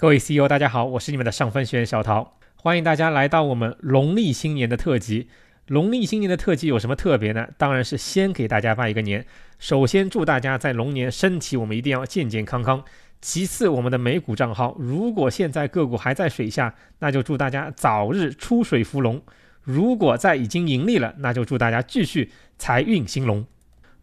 各位 CEO，大家好，我是你们的上分学员小陶，欢迎大家来到我们农历新年的特辑。农历新年的特辑有什么特别呢？当然是先给大家拜一个年。首先祝大家在龙年身体我们一定要健健康康。其次，我们的美股账号，如果现在个股还在水下，那就祝大家早日出水伏龙；如果在已经盈利了，那就祝大家继续财运兴隆。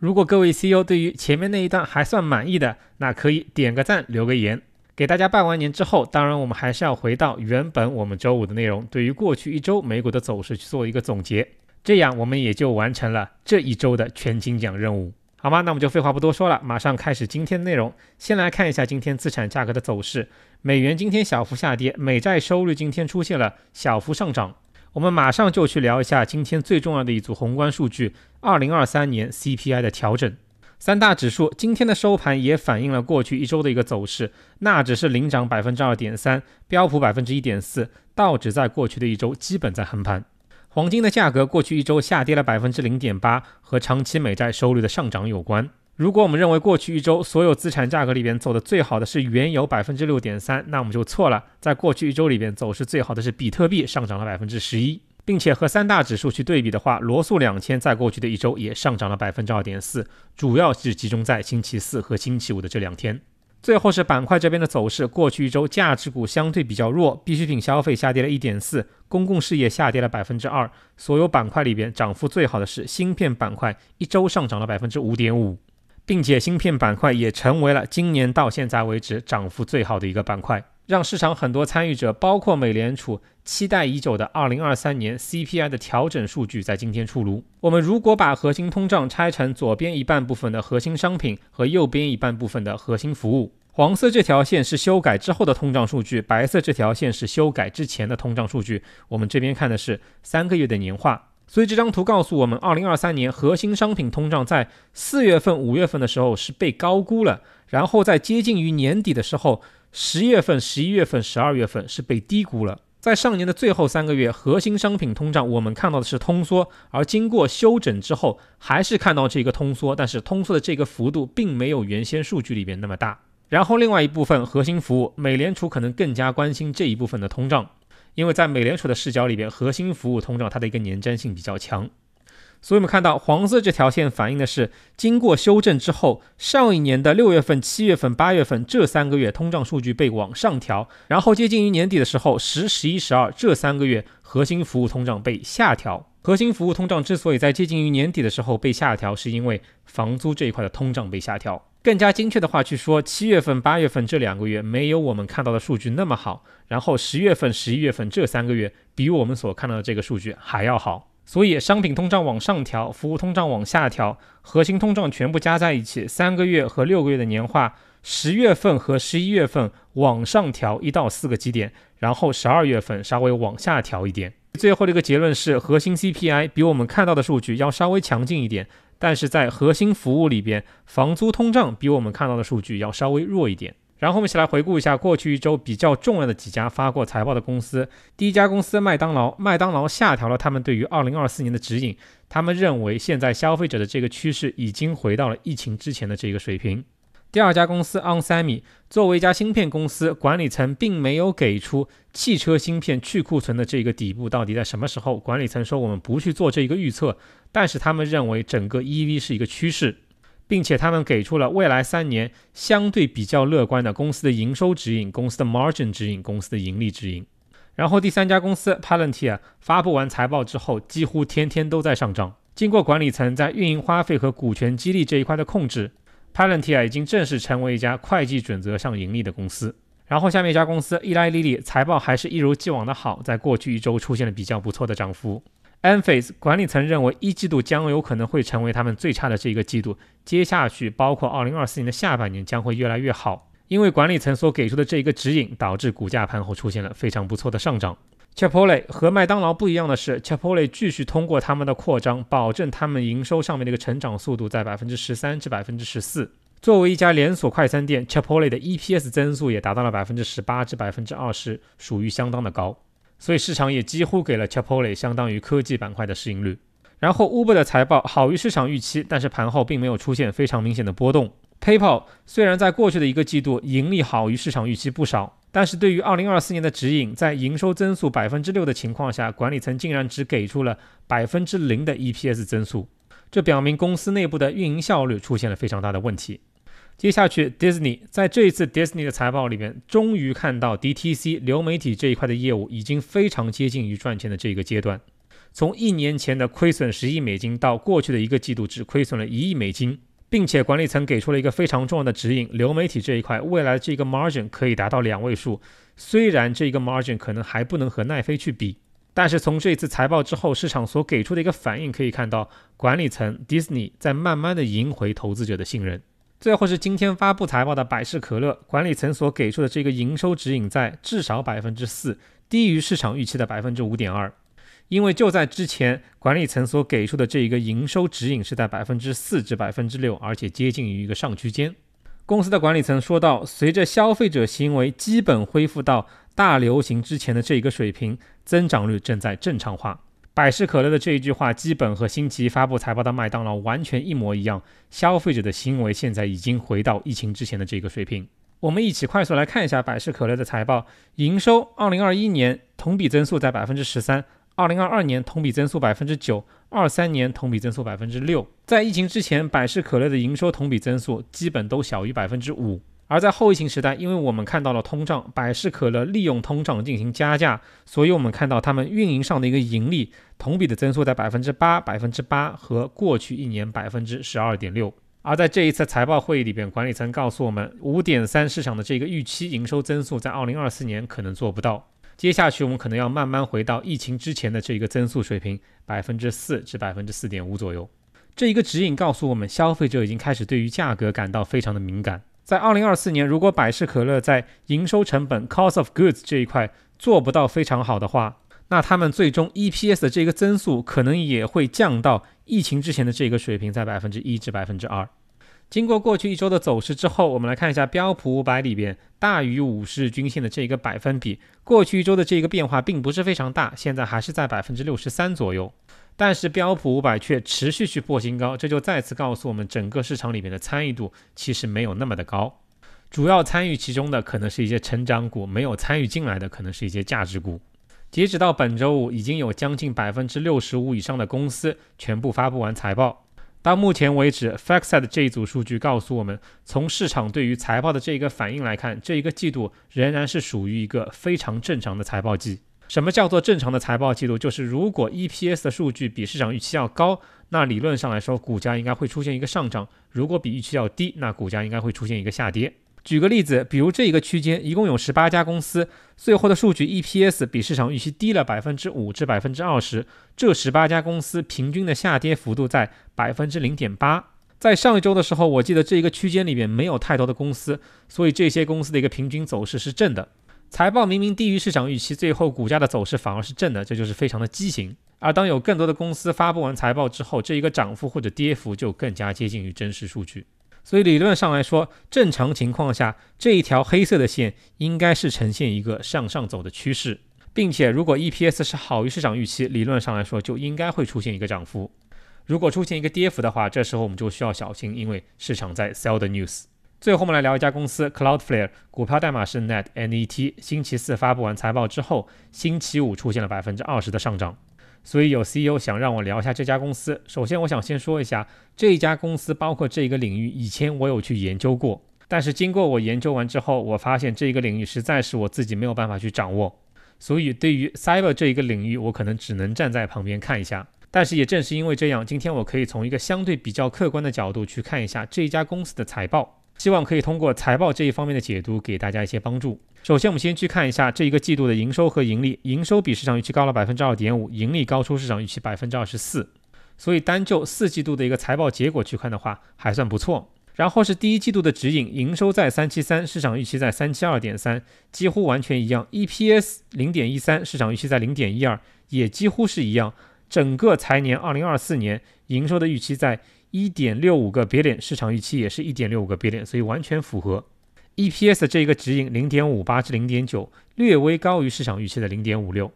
如果各位 CEO 对于前面那一段还算满意的，那可以点个赞，留个言。给大家拜完年之后，当然我们还是要回到原本我们周五的内容，对于过去一周美股的走势去做一个总结，这样我们也就完成了这一周的全金奖任务，好吗？那我们就废话不多说了，马上开始今天的内容。先来看一下今天资产价格的走势，美元今天小幅下跌，美债收入率今天出现了小幅上涨。我们马上就去聊一下今天最重要的一组宏观数据，二零二三年 CPI 的调整。三大指数今天的收盘也反映了过去一周的一个走势，纳指是领涨百分之二点三，标普百分之一点四，道指在过去的一周基本在横盘。黄金的价格过去一周下跌了百分之零点八，和长期美债收率的上涨有关。如果我们认为过去一周所有资产价格里边走的最好的是原油百分之六点三，那我们就错了。在过去一周里边走势最好的是比特币，上涨了百分之十一。并且和三大指数去对比的话，罗素两千在过去的一周也上涨了百分之二点四，主要是集中在星期四和星期五的这两天。最后是板块这边的走势，过去一周价值股相对比较弱，必需品消费下跌了一点四，公共事业下跌了百分之二。所有板块里边涨幅最好的是芯片板块，一周上涨了百分之五点五，并且芯片板块也成为了今年到现在为止涨幅最好的一个板块。让市场很多参与者，包括美联储，期待已久的二零二三年 CPI 的调整数据在今天出炉。我们如果把核心通胀拆成左边一半部分的核心商品和右边一半部分的核心服务，黄色这条线是修改之后的通胀数据，白色这条线是修改之前的通胀数据。我们这边看的是三个月的年化，所以这张图告诉我们，二零二三年核心商品通胀在四月份、五月份的时候是被高估了，然后在接近于年底的时候。十月份、十一月份、十二月份是被低估了。在上年的最后三个月，核心商品通胀我们看到的是通缩，而经过休整之后，还是看到这个通缩，但是通缩的这个幅度并没有原先数据里边那么大。然后另外一部分核心服务，美联储可能更加关心这一部分的通胀，因为在美联储的视角里边，核心服务通胀它的一个粘粘性比较强。所以我们看到黄色这条线反映的是，经过修正之后，上一年的六月份、七月份、八月份这三个月通胀数据被往上调，然后接近于年底的时候，十、十一、十二这三个月核心服务通胀被下调。核心服务通胀之所以在接近于年底的时候被下调，是因为房租这一块的通胀被下调。更加精确的话去说，七月份、八月份这两个月没有我们看到的数据那么好，然后十月份、十一月份这三个月比我们所看到的这个数据还要好。所以商品通胀往上调，服务通胀往下调，核心通胀全部加在一起，三个月和六个月的年化，十月份和十一月份往上调一到四个基点，然后十二月份稍微往下调一点。最后的一个结论是，核心 CPI 比我们看到的数据要稍微强劲一点，但是在核心服务里边，房租通胀比我们看到的数据要稍微弱一点。然后我们一起来回顾一下过去一周比较重要的几家发过财报的公司。第一家公司麦当劳，麦当劳下调了他们对于二零二四年的指引，他们认为现在消费者的这个趋势已经回到了疫情之前的这个水平。第二家公司 e m 米，作为一家芯片公司，管理层并没有给出汽车芯片去库存的这个底部到底在什么时候，管理层说我们不去做这一个预测，但是他们认为整个 EV 是一个趋势。并且他们给出了未来三年相对比较乐观的公司的营收指引、公司的 margin 指引、公司的盈利指引。然后第三家公司 p a l a n t i r 发布完财报之后，几乎天天都在上涨。经过管理层在运营花费和股权激励这一块的控制 p a l a n t i r 已经正式成为一家会计准则上盈利的公司。然后下面一家公司伊拉丽丽财报还是一如既往的好，在过去一周出现了比较不错的涨幅。e n h a s e 管理层认为，一季度将有可能会成为他们最差的这一个季度，接下去包括二零二四年的下半年将会越来越好，因为管理层所给出的这一个指引，导致股价盘后出现了非常不错的上涨。Chipotle 和麦当劳不一样的是，Chipotle 继续通过他们的扩张，保证他们营收上面的一个成长速度在百分之十三至百分之十四。作为一家连锁快餐店，Chipotle 的 EPS 增速也达到了百分之十八至百分之二十，属于相当的高。所以市场也几乎给了 Chipotle 相当于科技板块的市盈率。然后 Uber 的财报好于市场预期，但是盘后并没有出现非常明显的波动。PayPal 虽然在过去的一个季度盈利好于市场预期不少，但是对于二零二四年的指引，在营收增速百分之六的情况下，管理层竟然只给出了百分之零的 EPS 增速，这表明公司内部的运营效率出现了非常大的问题。接下去，Disney 在这一次 Disney 的财报里面，终于看到 DTC 流媒体这一块的业务已经非常接近于赚钱的这个阶段。从一年前的亏损十亿美金到过去的一个季度只亏损了一亿美金，并且管理层给出了一个非常重要的指引：流媒体这一块未来这个 margin 可以达到两位数。虽然这一个 margin 可能还不能和奈飞去比，但是从这次财报之后市场所给出的一个反应可以看到，管理层 Disney 在慢慢的赢回投资者的信任。最后是今天发布财报的百事可乐管理层所给出的这个营收指引，在至少百分之四，低于市场预期的百分之五点二。因为就在之前，管理层所给出的这一个营收指引是在百分之四至百分之六，而且接近于一个上区间。公司的管理层说到，随着消费者行为基本恢复到大流行之前的这一个水平，增长率正在正常化。百事可乐的这一句话，基本和新奇发布财报的麦当劳完全一模一样。消费者的行为现在已经回到疫情之前的这个水平。我们一起快速来看一下百事可乐的财报：营收，2021年同比增速在百分之十三，2022年同比增速百分之九，23年同比增速百分之六。在疫情之前，百事可乐的营收同比增速基本都小于百分之五。而在后疫情时代，因为我们看到了通胀，百事可乐利用通胀进行加价，所以我们看到他们运营上的一个盈利同比的增速在百分之八、百分之八和过去一年百分之十二点六。而在这一次财报会议里边，管理层告诉我们，五点三市场的这个预期营收增速在二零二四年可能做不到，接下去我们可能要慢慢回到疫情之前的这一个增速水平，百分之四至百分之四点五左右。这一个指引告诉我们，消费者已经开始对于价格感到非常的敏感。在二零二四年，如果百事可乐在营收成本 （cost of goods） 这一块做不到非常好的话，那他们最终 EPS 的这个增速可能也会降到疫情之前的这个水平，在百分之一至百分之二。经过过去一周的走势之后，我们来看一下标普五百里边大于五十日均线的这个百分比，过去一周的这个变化并不是非常大，现在还是在百分之六十三左右。但是标普五百却持续去破新高，这就再次告诉我们，整个市场里面的参与度其实没有那么的高，主要参与其中的可能是一些成长股，没有参与进来的可能是一些价值股。截止到本周五，已经有将近百分之六十五以上的公司全部发布完财报。到目前为止，Factset 这一组数据告诉我们，从市场对于财报的这一个反应来看，这一个季度仍然是属于一个非常正常的财报季。什么叫做正常的财报记录？就是如果 EPS 的数据比市场预期要高，那理论上来说，股价应该会出现一个上涨；如果比预期要低，那股价应该会出现一个下跌。举个例子，比如这一个区间一共有十八家公司，最后的数据 EPS 比市场预期低了百分之五至百分之二十，这十八家公司平均的下跌幅度在百分之零点八。在上一周的时候，我记得这一个区间里面没有太多的公司，所以这些公司的一个平均走势是正的。财报明明低于市场预期，最后股价的走势反而是正的，这就是非常的畸形。而当有更多的公司发布完财报之后，这一个涨幅或者跌幅就更加接近于真实数据。所以理论上来说，正常情况下，这一条黑色的线应该是呈现一个向上走的趋势，并且如果 EPS 是好于市场预期，理论上来说就应该会出现一个涨幅。如果出现一个跌幅的话，这时候我们就需要小心，因为市场在 sell the news。最后，我们来聊一家公司，Cloudflare，股票代码是 NET。n e t 星期四发布完财报之后，星期五出现了百分之二十的上涨。所以有 CEO 想让我聊一下这家公司。首先，我想先说一下这一家公司，包括这一个领域，以前我有去研究过。但是经过我研究完之后，我发现这一个领域实在是我自己没有办法去掌握。所以对于 cyber 这一个领域，我可能只能站在旁边看一下。但是也正是因为这样，今天我可以从一个相对比较客观的角度去看一下这一家公司的财报。希望可以通过财报这一方面的解读给大家一些帮助。首先，我们先去看一下这一个季度的营收和盈利，营收比市场预期高了百分之二点五，盈利高出市场预期百分之二十四。所以单就四季度的一个财报结果去看的话，还算不错。然后是第一季度的指引，营收在三七三，市场预期在三七二点三，几乎完全一样。EPS 零点一三，市场预期在零点一二，也几乎是一样。整个财年二零二四年营收的预期在。一点六五个 o 点市场预期也是一点六五个 o 点，所以完全符合 EPS 这一个指引零点五八至零点九，略微高于市场预期的零点五六。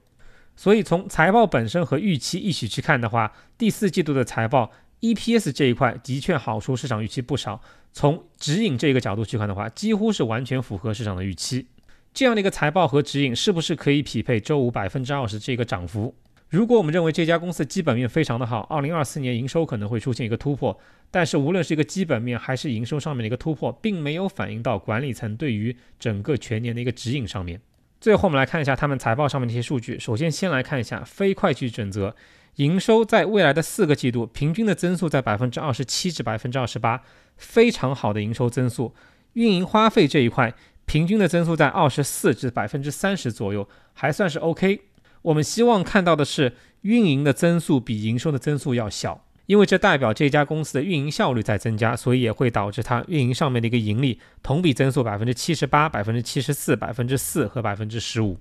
所以从财报本身和预期一起去看的话，第四季度的财报 EPS 这一块的确好出市场预期不少。从指引这个角度去看的话，几乎是完全符合市场的预期。这样的一个财报和指引，是不是可以匹配周五百分之二十这个涨幅？如果我们认为这家公司的基本面非常的好，二零二四年营收可能会出现一个突破，但是无论是一个基本面还是营收上面的一个突破，并没有反映到管理层对于整个全年的一个指引上面。最后我们来看一下他们财报上面的一些数据。首先先来看一下非会计准则营收在未来的四个季度平均的增速在百分之二十七至百分之二十八，非常好的营收增速。运营花费这一块平均的增速在二十四至百分之三十左右，还算是 OK。我们希望看到的是，运营的增速比营收的增速要小，因为这代表这家公司的运营效率在增加，所以也会导致它运营上面的一个盈利同比增速百分之七十八、百分之七十四、百分之四和百分之十五。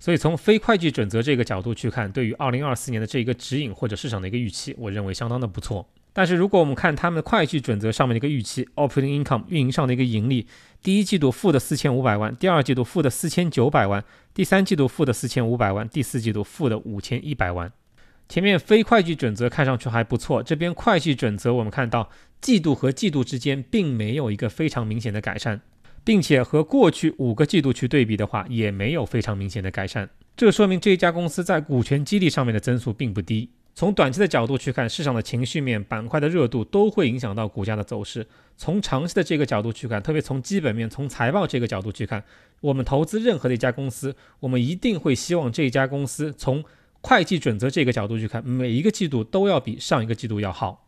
所以从非会计准则这个角度去看，对于二零二四年的这一个指引或者市场的一个预期，我认为相当的不错。但是，如果我们看他们的会计准则上面的一个预期，operating income 运营上的一个盈利，第一季度负的四千五百万，第二季度负的四千九百万，第三季度负的四千五百万，第四季度负的五千一百万。前面非会计准则看上去还不错，这边会计准则我们看到季度和季度之间并没有一个非常明显的改善，并且和过去五个季度去对比的话，也没有非常明显的改善。这说明这家公司在股权激励上面的增速并不低。从短期的角度去看，市场的情绪面、板块的热度都会影响到股价的走势。从长期的这个角度去看，特别从基本面、从财报这个角度去看，我们投资任何的一家公司，我们一定会希望这一家公司从会计准则这个角度去看，每一个季度都要比上一个季度要好。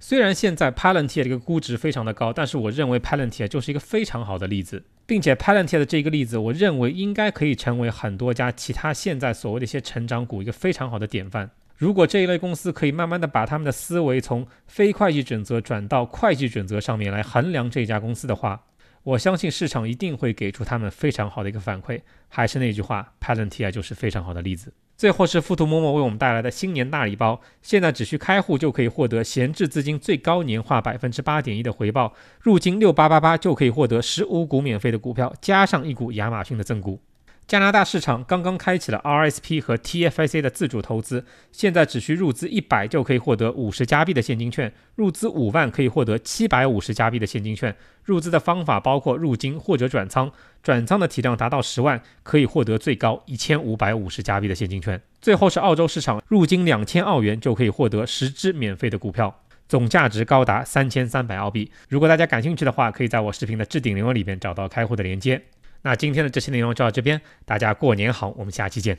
虽然现在 Palantir 这个估值非常的高，但是我认为 Palantir 就是一个非常好的例子，并且 Palantir 的这个例子，我认为应该可以成为很多家其他现在所谓的一些成长股一个非常好的典范。如果这一类公司可以慢慢的把他们的思维从非会计准则转到会计准则上面来衡量这家公司的话，我相信市场一定会给出他们非常好的一个反馈。还是那句话，Palantir 就是非常好的例子。最后是富途陌陌为我们带来的新年大礼包，现在只需开户就可以获得闲置资金最高年化百分之八点一的回报，入金六八八八就可以获得十五股免费的股票，加上一股亚马逊的赠股。加拿大市场刚刚开启了 RSP 和 TFIC 的自主投资，现在只需入资一百就可以获得五十加币的现金券，入资五万可以获得七百五十加币的现金券。入资的方法包括入金或者转仓，转仓的体量达到十万，可以获得最高一千五百五十加币的现金券。最后是澳洲市场，入金两千澳元就可以获得十只免费的股票，总价值高达三千三百澳币。如果大家感兴趣的话，可以在我视频的置顶留言里边找到开户的链接。那今天的这期内容就到这边，大家过年好，我们下期见。